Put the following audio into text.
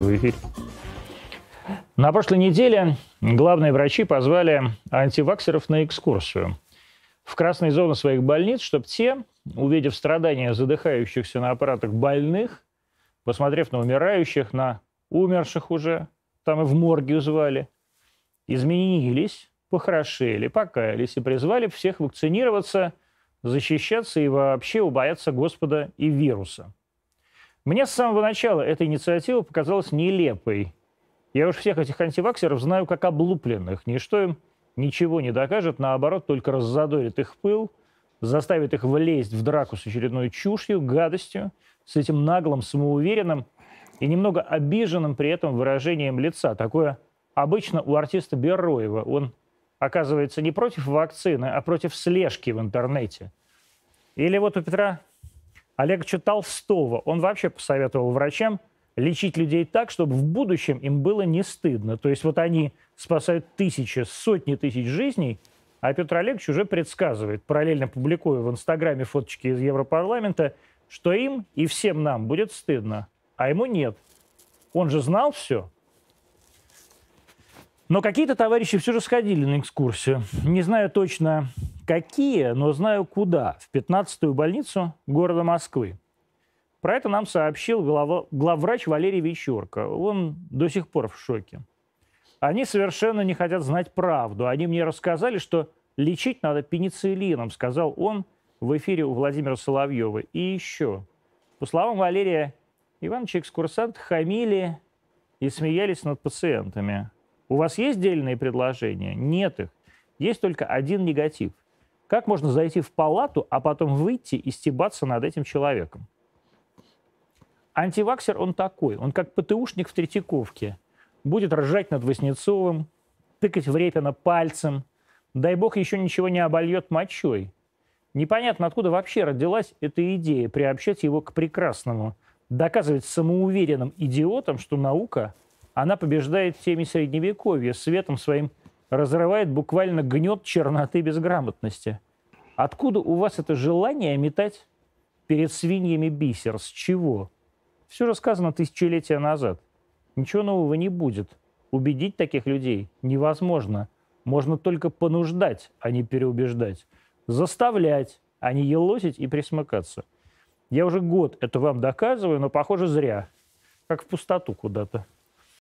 в эфире. На прошлой неделе главные врачи позвали антиваксеров на экскурсию в красные зоны своих больниц, чтобы те, увидев страдания задыхающихся на аппаратах больных, посмотрев на умирающих, на умерших уже, там и в морге звали, изменились, похорошели, покаялись и призвали всех вакцинироваться, защищаться и вообще убояться Господа и вируса – мне с самого начала эта инициатива показалась нелепой. Я уж всех этих антиваксеров знаю как облупленных. Ничто им ничего не докажет, наоборот, только раззадорит их пыл, заставит их влезть в драку с очередной чушью, гадостью, с этим наглым, самоуверенным и немного обиженным при этом выражением лица. Такое обычно у артиста Бероева. Он оказывается не против вакцины, а против слежки в интернете. Или вот у Петра Олег читал Толстого. Он вообще посоветовал врачам лечить людей так, чтобы в будущем им было не стыдно. То есть вот они спасают тысячи, сотни тысяч жизней, а Петр Олегович уже предсказывает, параллельно публикуя в Инстаграме фоточки из Европарламента, что им и всем нам будет стыдно, а ему нет. Он же знал все. Но какие-то товарищи все же сходили на экскурсию. Не знаю точно, Какие, но знаю куда. В 15-ю больницу города Москвы. Про это нам сообщил глава, главврач Валерий Вечерко. Он до сих пор в шоке. Они совершенно не хотят знать правду. Они мне рассказали, что лечить надо пенициллином, сказал он в эфире у Владимира Соловьева. И еще. По словам Валерия Ивановича, экскурсант хамили и смеялись над пациентами. У вас есть дельные предложения? Нет их. Есть только один негатив – как можно зайти в палату, а потом выйти и стебаться над этим человеком? Антиваксер он такой. Он как ПТУшник в Третьяковке. Будет ржать над Воснецовым, тыкать в Репина пальцем. Дай бог, еще ничего не обольет мочой. Непонятно, откуда вообще родилась эта идея приобщать его к прекрасному, доказывать самоуверенным идиотам, что наука, она побеждает в Средневековья светом своим разрывает, буквально гнет черноты безграмотности. Откуда у вас это желание метать перед свиньями бисер? С чего? Все же сказано тысячелетия назад. Ничего нового не будет. Убедить таких людей невозможно. Можно только понуждать, а не переубеждать. Заставлять, а не елозить и присмыкаться. Я уже год это вам доказываю, но, похоже, зря. Как в пустоту куда-то.